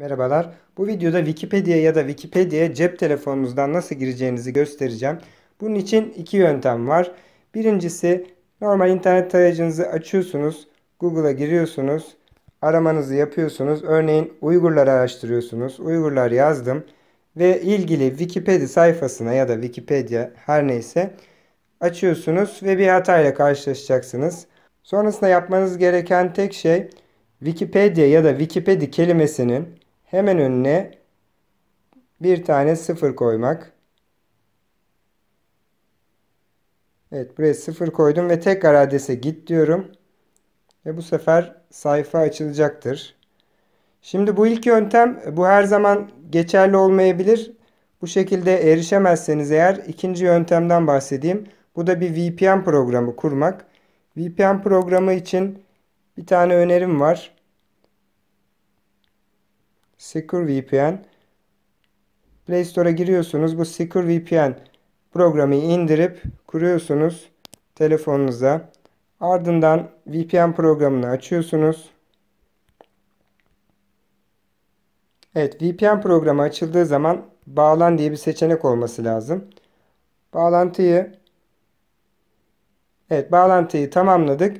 Merhabalar. Bu videoda Wikipedia ya da Wikipedia'ya cep telefonunuzdan nasıl gireceğinizi göstereceğim. Bunun için iki yöntem var. Birincisi normal internet tarayıcınızı açıyorsunuz. Google'a giriyorsunuz. Aramanızı yapıyorsunuz. Örneğin Uygurlar araştırıyorsunuz. Uygurlar yazdım. Ve ilgili Wikipedia sayfasına ya da Wikipedia her neyse açıyorsunuz ve bir hatayla karşılaşacaksınız. Sonrasında yapmanız gereken tek şey Wikipedia ya da Wikipedia kelimesinin hemen önüne bir tane sıfır koymak. Evet buraya sıfır koydum ve tekrar adrese git diyorum. Ve bu sefer sayfa açılacaktır. Şimdi bu ilk yöntem bu her zaman geçerli olmayabilir. Bu şekilde erişemezseniz eğer ikinci yöntemden bahsedeyim. Bu da bir VPN programı kurmak. VPN programı için bir tane önerim var. Secure VPN Play Store'a giriyorsunuz. Bu Secure VPN programı indirip kuruyorsunuz telefonunuza. Ardından VPN programını açıyorsunuz. Evet VPN programı açıldığı zaman bağlan diye bir seçenek olması lazım. Bağlantıyı Evet bağlantıyı tamamladık.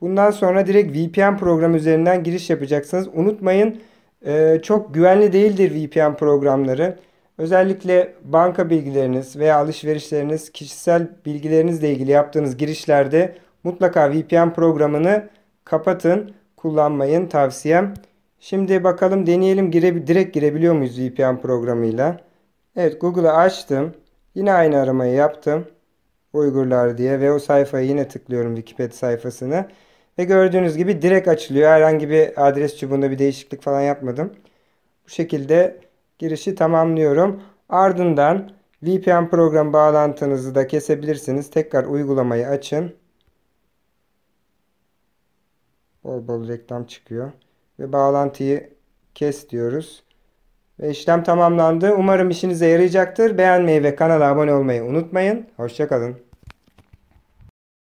Bundan sonra direkt VPN programı üzerinden giriş yapacaksınız. Unutmayın ee, çok güvenli değildir VPN programları. Özellikle banka bilgileriniz veya alışverişleriniz, kişisel bilgilerinizle ilgili yaptığınız girişlerde mutlaka VPN programını kapatın, kullanmayın tavsiyem. Şimdi bakalım deneyelim gire, direkt girebiliyor muyuz VPN programıyla. Evet Google'ı açtım. Yine aynı aramayı yaptım. Uygurlar diye ve o sayfaya yine tıklıyorum Wikipedia sayfasını. Ve gördüğünüz gibi direkt açılıyor. Herhangi bir adres çubuğunda bir değişiklik falan yapmadım. Bu şekilde girişi tamamlıyorum. Ardından VPN program bağlantınızı da kesebilirsiniz. Tekrar uygulamayı açın. Bol bol reklam çıkıyor. Ve bağlantıyı kes diyoruz. Ve işlem tamamlandı. Umarım işinize yarayacaktır. Beğenmeyi ve kanala abone olmayı unutmayın. Hoşçakalın.